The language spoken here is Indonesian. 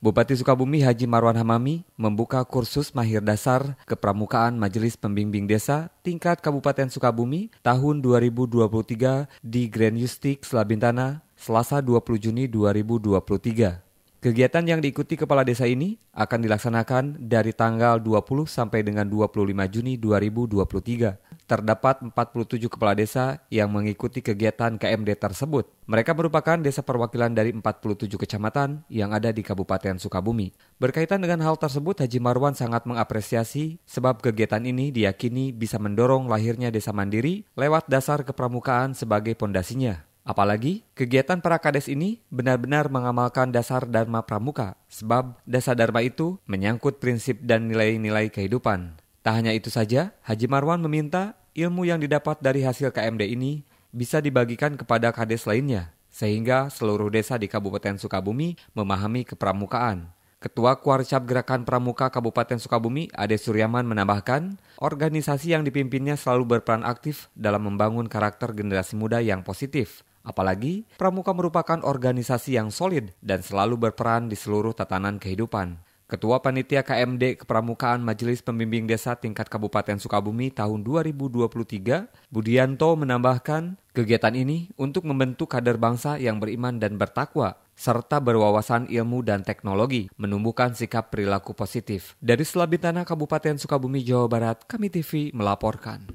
Bupati Sukabumi Haji Marwan Hamami membuka kursus mahir dasar kepramukaan Majelis Pembimbing Desa tingkat Kabupaten Sukabumi tahun 2023 di Grand Yustik Selabintana, Selasa 20 Juni 2023. Kegiatan yang diikuti Kepala Desa ini akan dilaksanakan dari tanggal 20 sampai dengan 25 Juni 2023 terdapat 47 kepala desa yang mengikuti kegiatan KMD tersebut. Mereka merupakan desa perwakilan dari 47 kecamatan yang ada di Kabupaten Sukabumi. Berkaitan dengan hal tersebut, Haji Marwan sangat mengapresiasi sebab kegiatan ini diyakini bisa mendorong lahirnya desa mandiri lewat dasar kepramukaan sebagai pondasinya. Apalagi, kegiatan para kades ini benar-benar mengamalkan dasar Dharma Pramuka, sebab dasar Dharma itu menyangkut prinsip dan nilai-nilai kehidupan. Tak hanya itu saja, Haji Marwan meminta ilmu yang didapat dari hasil KMD ini bisa dibagikan kepada kades lainnya, sehingga seluruh desa di Kabupaten Sukabumi memahami kepramukaan. Ketua Kuarcap Gerakan Pramuka Kabupaten Sukabumi, Ade Suryaman menambahkan, organisasi yang dipimpinnya selalu berperan aktif dalam membangun karakter generasi muda yang positif. Apalagi, Pramuka merupakan organisasi yang solid dan selalu berperan di seluruh tatanan kehidupan. Ketua Panitia KMD Kepramukaan Majelis Pembimbing Desa tingkat Kabupaten Sukabumi tahun 2023, Budianto menambahkan, kegiatan ini untuk membentuk kader bangsa yang beriman dan bertakwa, serta berwawasan ilmu dan teknologi, menumbuhkan sikap perilaku positif. Dari Selabitana Kabupaten Sukabumi, Jawa Barat, Kami TV melaporkan.